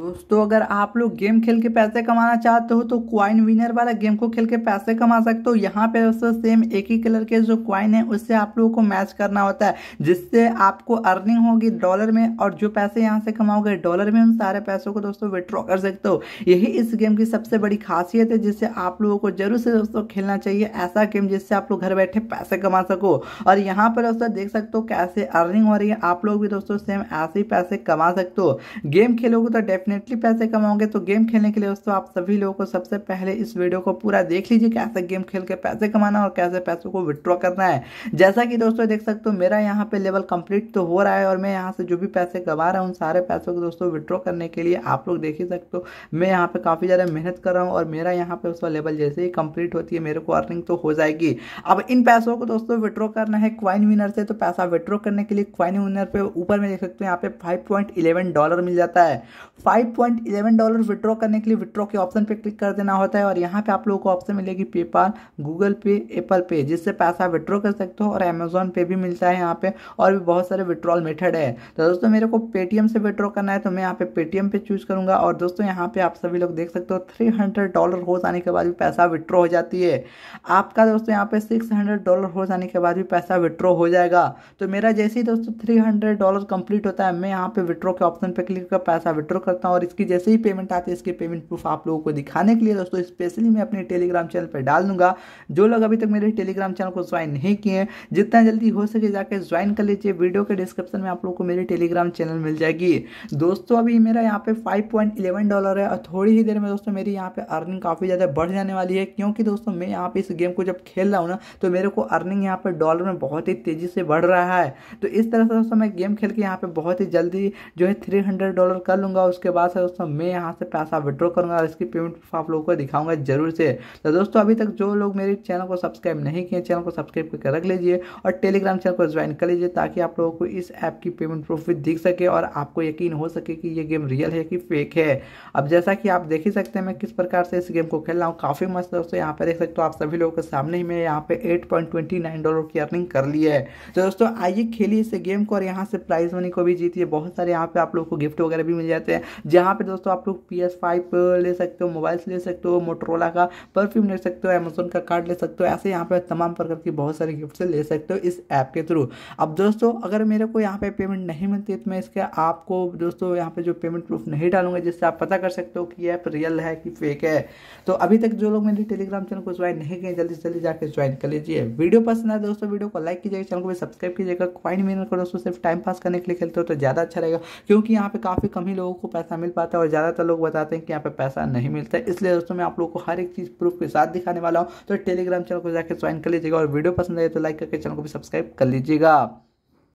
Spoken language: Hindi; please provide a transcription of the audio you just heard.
दोस्तों अगर आप लोग गेम खेल के पैसे कमाना चाहते हो तो क्वाइन विनर वाला गेम को खेल के पैसे कमा सकते हो यहाँ पे दोस्तों सेम एक ही कलर के जो क्वाइन है उससे आप लोगों को मैच करना होता है जिससे आपको अर्निंग होगी डॉलर में और जो पैसे यहाँ से कमाओगे डॉलर में उन सारे पैसों को दोस्तों विड्रॉ कर सकते हो यही इस गेम की सबसे बड़ी खासियत है जिससे आप लोगों को जरूर से दोस्तों खेलना चाहिए ऐसा गेम जिससे आप लोग घर बैठे पैसे कमा सको और यहाँ पर दोस्तों देख सकते हो कैसे अर्निंग हो रही है आप लोग भी दोस्तों सेम ऐसे ही पैसे कमा सकते हो गेम खेलोगे तो डेफिनेट डेफिनेटली पैसे कमाओगे तो गेम खेलने के लिए दोस्तों आप सभी लोगों को सबसे पहले इस वीडियो को पूरा देख लीजिए कैसे गेम खेल के पैसे कमाना और कैसे पैसों को विड्रॉ करना है जैसा कि दोस्तों देख सकते हो मेरा यहाँ पे लेवल कंप्लीट तो हो रहा है और मैं यहाँ से जो भी पैसे कमा रहा हूँ उन सारे पैसों को दोस्तों विड्रॉ करने के लिए आप लोग देख ही सकते हो मैं यहाँ पे काफ़ी ज़्यादा मेहनत कर रहा हूँ और मेरा यहाँ पे उसका लेवल जैसे ही कंप्लीट होती है मेरे को अर्निंग तो हो जाएगी अब इन पैसों को दोस्तों विड्रॉ करना है क्वाइन विनर से तो पैसा विड्रॉ करने के लिए क्वाइन विनर पे ऊपर में देख सकते हो यहाँ पे फाइव डॉलर मिल जाता है five five point eleven dollar withdraw करने के लिए विड्रॉ के ऑप्शन पे क्लिक कर देना होता है और यहाँ पे आप लोगों को ऑप्शन मिलेगी पेपाल गूगल पे एप्पल पे जिससे पैसा विड्रॉ कर सकते हो और अमेजोन पे भी मिलता है यहाँ पे और भी बहुत सारे विड्रॉल मेथड है तो दोस्तों मेरे को पेटीएम से विड्रॉ करना है तो मैं यहाँ पे पेटीएम पे चूज करूंगा और दोस्तों यहाँ पे आप सभी लोग देख सकते हो थ्री हंड्रेड डॉलर हो जाने के बाद भी पैसा विड्रॉ हो जाती है आपका दोस्तों यहाँ पे सिक्स हंड्रेड डॉलर हो जाने के बाद भी पैसा विड्रॉ हो जाएगा तो मेरा जैसे ही दोस्तों थ्री हंड्रेड डॉलर कंप्लीट होता है मैं यहाँ पे विड्रॉ के ऑप्शन पे क्लिक कर पैसा विड्रॉ करता हूँ था और इसकी जैसे ही पेमेंट आती है इसके पेमेंट प्रूफ आप लोगों को दिखाने के लिए दोस्तों स्पेशली मैं अपने टेलीग्राम चैनल पर डाल दूंगा जो लोग अभी तक मेरे टेलीग्राम चैनल को ज्वाइन नहीं किए हैं जितना जल्दी हो सके जाकर ज्वाइन कर लीजिए वीडियो के डिस्क्रिप्शन में आप लोग को मेरे टेलीग्राम चैनल मिल जाएगी दोस्तों अभी मेरा यहाँ पे फाइव डॉलर है और थोड़ी ही देर में दोस्तों मेरी यहाँ पे अर्निंग काफ़ी ज़्यादा बढ़ जाने वाली है क्योंकि दोस्तों मैं यहाँ पे इस गेम को जब खेल रहा हूँ ना तो मेरे को अर्निंग यहाँ पर डॉलर में बहुत ही तेज़ी से बढ़ रहा है तो इस तरह से दोस्तों मैं गेम खेल के यहाँ पे बहुत ही जल्दी जो है थ्री डॉलर कर लूंगा उसके बाद पास है दोस्तों मैं यहाँ से पैसा विड्रॉ करूँगा और इसकी पेमेंट आप लोगों को दिखाऊंगा जरूर से तो दोस्तों अभी तक जो लोग मेरे चैनल को सब्सक्राइब नहीं किए चैनल को सब्सक्राइब करके रख लीजिए और टेलीग्राम चैनल को ज्वाइन कर लीजिए ताकि आप लोगों को इस ऐप की पेमेंट प्रूफ भी दिख सके और आपको यकीन हो सके कि ये गेम रियल है कि फेक है अब जैसा कि आप देख ही सकते हैं मैं किस प्रकार से इस गेम को खेल रहा हूँ काफ़ी मस्त दोस्तों यहाँ पर देख सकते हो आप सभी लोगों के सामने ही मैं यहाँ पे एट डॉलर की अर्निंग कर ली है तो दोस्तों आइए खेलिए इस गेम को और यहाँ से प्राइज मनी को भी जीतिए बहुत सारे यहाँ पे आप लोग को गिफ्ट वगैरह भी मिल जाते हैं जहाँ पे दोस्तों आप लोग पी एस फाइव ले सकते हो मोबाइल्स ले सकते हो मोटरोला का परफ्यूम ले सकते हो अमेजोन का कार्ड ले सकते हो ऐसे यहाँ पर तमाम प्रकार की बहुत सारे गिफ्ट ले सकते हो इस ऐप के थ्रू अब दोस्तों अगर मेरे को यहाँ पे पेमेंट नहीं मिलती है तो मैं इसके आपको दोस्तों यहाँ पे जो पेमेंट प्रूफ नहीं डालूंगा जिससे आप पता कर सकते हो कि ऐप रियल है कि फेक है तो अभी तक जो लोग मेरे टेलीग्राम चैनल को ज्वाइन नहीं किए जल्दी से जल्दी जाकर ज्वाइन कर लीजिए वीडियो पसंद आए तो दोस्तों वीडियो को लाइक कीजिएगा चैनल को भी सब्सक्राइब कीजिएगा क्वाइन मिनट को दोस्तों सिर्फ टाइम पास करने के लिए खेलते हो तो ज़्यादा अच्छा रहेगा क्योंकि यहाँ पे काफ़ी कम ही लोगों को पैसा पैसा मिल पाता है और ज़्यादातर लोग बताते हैं कि यहाँ पर पैसा नहीं मिलता है इसलिए दोस्तों मैं आप लोग को हर एक चीज़ प्रूफ के साथ दिखाने वाला हूँ तो टेलीग्राम चैनल को जाकर ज्वाइन कर लीजिएगा और वीडियो पसंद आए तो लाइक करके चैनल को भी सब्सक्राइब कर लीजिएगा